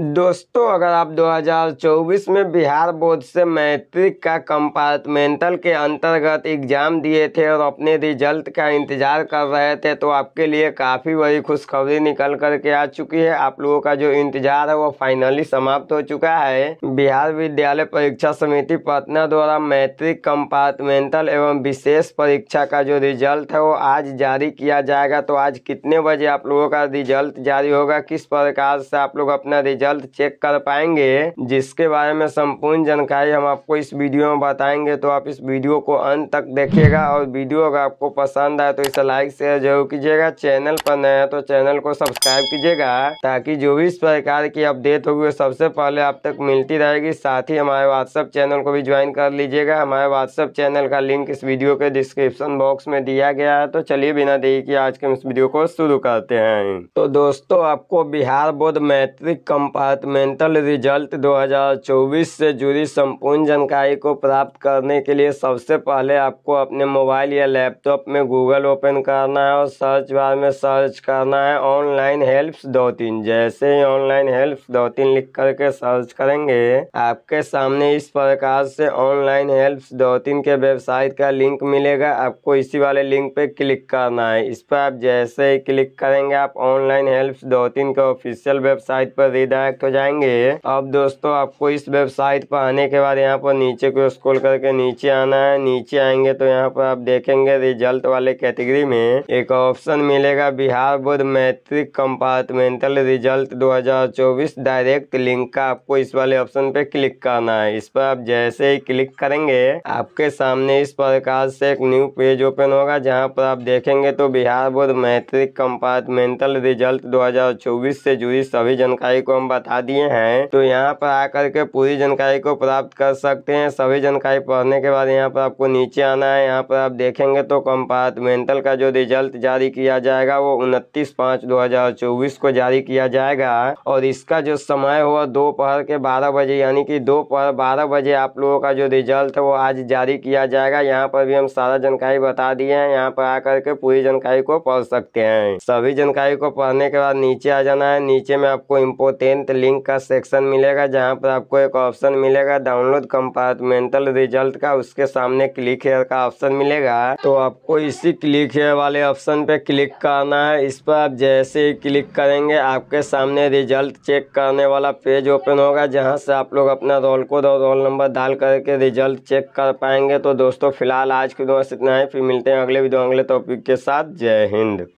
दोस्तों अगर आप 2024 में बिहार बोर्ड से मैट्रिक का कंपार्टमेंटल के अंतर्गत एग्जाम दिए थे और अपने रिजल्ट का इंतज़ार कर रहे थे तो आपके लिए काफ़ी बड़ी खुशखबरी निकल कर के आ चुकी है आप लोगों का जो इंतज़ार है वो फाइनली समाप्त हो चुका है बिहार विद्यालय परीक्षा समिति पटना द्वारा मैट्रिक कंपार्टमेंटल एवं विशेष परीक्षा का जो रिजल्ट है वो आज जारी किया जाएगा तो आज कितने बजे आप लोगों का रिजल्ट जारी होगा किस प्रकार से आप लोग अपना रिजल्ट रिजल्ट चेक कर पाएंगे जिसके बारे में संपूर्ण जानकारी हम आपको इस वीडियो में बताएंगे तो आप इस वीडियो को अंत तक देखिएगा और वीडियो अगर आपको पसंद आए तो इसे लाइक शेयर जरूर कीजिएगा चैनल पर नया तो चैनल को सब्सक्राइब कीजिएगा ताकि जो भी इस प्रकार की अपडेट होगी वो सबसे पहले आप तक मिलती रहेगी साथ ही हमारे व्हाट्सएप चैनल को भी ज्वाइन कर लीजिएगा हमारे व्हाट्सअप चैनल का लिंक इस वीडियो के डिस्क्रिप्शन बॉक्स में दिया गया है तो चलिए बिना देरी किए आज के हम इस वीडियो को शुरू करते हैं तो दोस्तों आपको Bihar board matric company departmental result 2024 से जुड़ी संपूर्ण जानकारी को प्राप्त करने के लिए सबसे पहले आपको अपने मोबाइल या लैपटॉप में गूगल ओपन करना है और सर्च बार में सर्च करना है ऑनलाइन हेल्प्स दो तीन जैसे ही ऑनलाइन हेल्प्स दो तीन लिख करके सर्च करेंगे आपके सामने इस प्रकार से ऑनलाइन हेल्प्स दो तीन के वेबसाइट का लिंक मिलेगा आपको इसी वाले लिंक पे क्लिक करना है इस पर आप जैसे ही क्लिक करेंगे आप ऑनलाइन हेल्प्स दो तीन के ऑफिशियल वेबसाइट पर रिदाय बैक तो जाएंगे अब दोस्तों आपको इस वेबसाइट पर आने के बाद यहाँ पर नीचे को स्क्रॉल करके नीचे आना है नीचे आएंगे तो यहाँ पर आप देखेंगे रिजल्ट वाले कैटेगरी में एक ऑप्शन मिलेगा Bihar board matric compartmental result 2024 direct link का आपको इस वाले ऑप्शन पे क्लिक करना है इस पर आप जैसे ही क्लिक करेंगे आपके सामने इस प्रकार से एक न्यू पेज ओपन होगा जहाँ पर आप देखेंगे तो Bihar board matric compartmental result दो से जुड़ी सभी जानकारी को हम बता दिए हैं तो यहाँ पर आकर के पूरी जानकारी को प्राप्त कर सकते हैं सभी जानकारी पढ़ने के बाद यहाँ पर आपको नीचे आना है यहाँ पर आप देखेंगे तो कंपार्टमेंटल का जो रिजल्ट जारी किया जाएगा वो उनतीस पाँच दो हजार चौबीस को जारी किया जाएगा और इसका जो समय हुआ दोपहर के बारह बजे यानी कि दोपहर बारह बजे आप लोगों का जो रिजल्ट है वो आज जारी किया जाएगा यहाँ पर भी हम सारा जानकारी बता दिए हैं यहाँ पर आकर के पूरी जानकारी को पढ़ सकते हैं सभी जानकारी को पढ़ने के बाद नीचे आ जाना है नीचे में आपको इम्पोर्टेंट कंपार्टमेंट लिंक का सेक्शन मिलेगा जहां पर आपको एक ऑप्शन मिलेगा डाउनलोड कंपार्टमेंटल रिजल्ट का उसके सामने क्लिक हेयर का ऑप्शन मिलेगा तो आपको इसी क्लिक हेयर वाले ऑप्शन पे क्लिक करना है इस पर आप जैसे ही क्लिक करेंगे आपके सामने रिजल्ट चेक करने वाला पेज ओपन होगा जहाँ से आप लोग अपना रोल कोड और रोल नंबर डाल करके रिजल्ट चेक कर पाएंगे तो दोस्तों फिलहाल आज के दोस्त इतना है फिर मिलते हैं अगले वीडियो अगले टॉपिक के साथ जय हिंद